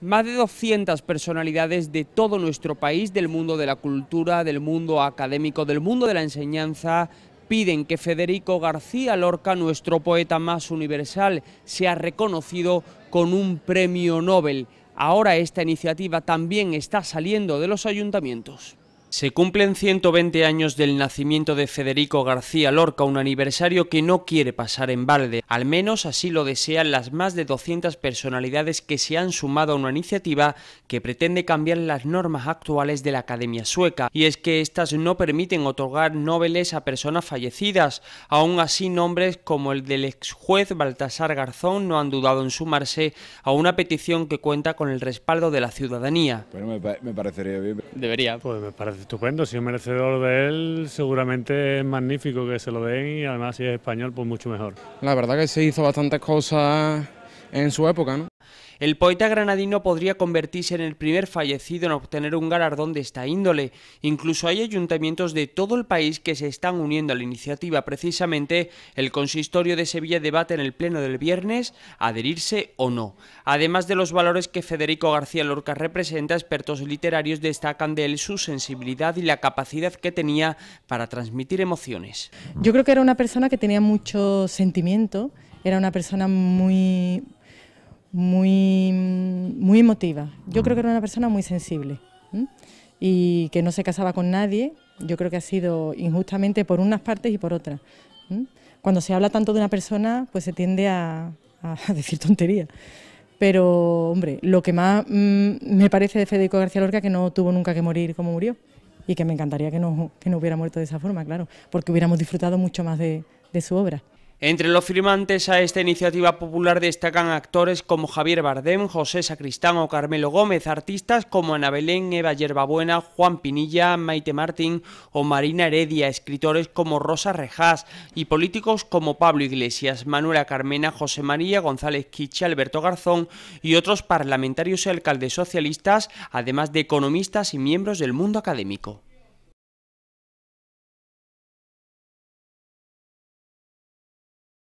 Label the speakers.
Speaker 1: Más de 200 personalidades de todo nuestro país, del mundo de la cultura, del mundo académico, del mundo de la enseñanza, piden que Federico García Lorca, nuestro poeta más universal, sea reconocido con un premio Nobel. Ahora esta iniciativa también está saliendo de los ayuntamientos. Se cumplen 120 años del nacimiento de Federico García Lorca, un aniversario que no quiere pasar en balde, al menos así lo desean las más de 200 personalidades que se han sumado a una iniciativa que pretende cambiar las normas actuales de la Academia Sueca, y es que estas no permiten otorgar nobeles a personas fallecidas, aún así nombres como el del ex juez Baltasar Garzón no han dudado en sumarse a una petición que cuenta con el respaldo de la ciudadanía.
Speaker 2: me, parecería
Speaker 1: Debería, pues me parece estupendo. Si es merecedor de él, seguramente es magnífico que se lo den y además si es español, pues mucho mejor. La verdad que se hizo bastantes cosas en su época, ¿no? El poeta granadino podría convertirse en el primer fallecido en obtener un galardón de esta índole. Incluso hay ayuntamientos de todo el país que se están uniendo a la iniciativa. Precisamente, el consistorio de Sevilla debate en el pleno del viernes adherirse o no. Además de los valores que Federico García Lorca representa, expertos literarios destacan de él su sensibilidad y la capacidad que tenía para transmitir emociones. Yo
Speaker 2: creo que era una persona que tenía mucho sentimiento, era una persona muy muy, muy emotiva. Yo creo que era una persona muy sensible y que no se casaba con nadie. Yo creo que ha sido injustamente por unas partes y por otras. Cuando se habla tanto de una persona, pues se tiende a, decir tonterías. Pero, hombre, lo que más mm, me parece de Federico García Lorca que no tuvo nunca que morir como murió. Y que me encantaría que no, que no hubiera muerto de esa forma, claro, porque hubiéramos disfrutado mucho más de su obra.
Speaker 1: Entre los firmantes a esta iniciativa popular destacan actores como Javier Bardem, José Sacristán o Carmelo Gómez, artistas como Ana Belén, Eva Yerbabuena, Juan Pinilla, Maite Martín o Marina Heredia, escritores como Rosa Rejas y políticos como Pablo Iglesias, Manuela Carmena, José María, González Quiche, Alberto Garzón y otros parlamentarios y alcaldes socialistas, además de economistas y miembros del mundo académico.